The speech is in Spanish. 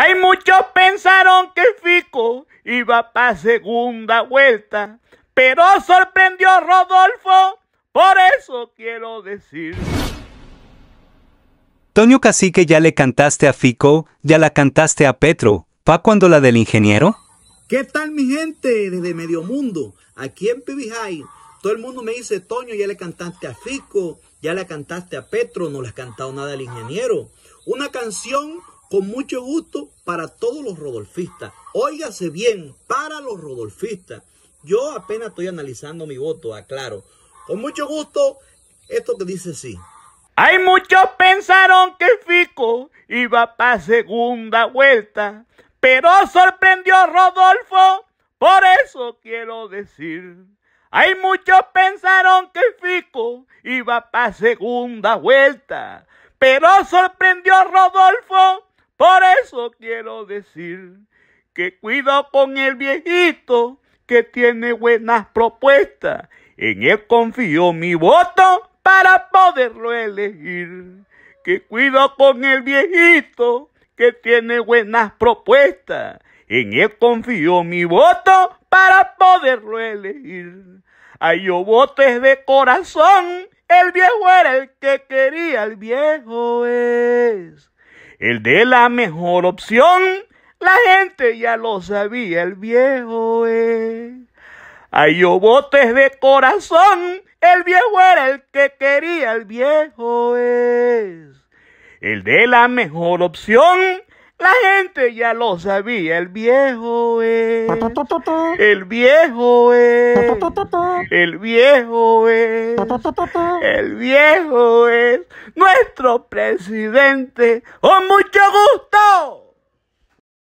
Hay muchos pensaron que Fico iba para segunda vuelta, pero sorprendió Rodolfo, por eso quiero decir. Toño Cacique, ya le cantaste a Fico, ya la cantaste a Petro, ¿pa cuando la del ingeniero? ¿Qué tal mi gente desde Medio Mundo? Aquí en Pibijay, todo el mundo me dice, Toño, ya le cantaste a Fico, ya la cantaste a Petro, no le has cantado nada al ingeniero. Una canción con mucho gusto para todos los rodolfistas. Óigase bien, para los rodolfistas. Yo apenas estoy analizando mi voto, aclaro. Con mucho gusto, esto que dice sí. Hay muchos pensaron que Fico iba para segunda vuelta, pero sorprendió Rodolfo, por eso quiero decir. Hay muchos pensaron que Fico iba para segunda vuelta, pero sorprendió Rodolfo, por eso quiero decir que cuido con el viejito que tiene buenas propuestas. En él confío mi voto para poderlo elegir. Que cuido con el viejito que tiene buenas propuestas. En él confío mi voto para poderlo elegir. Hay yo de corazón, el viejo era el que quería, el viejo el de la mejor opción. La gente ya lo sabía, el viejo es. Hay botes de corazón, el viejo era el que quería, el viejo es. El de la mejor opción, la gente ya lo sabía, el viejo es. El viejo es. El viejo es. El viejo es nuestro presidente. ¡Con mucho gusto!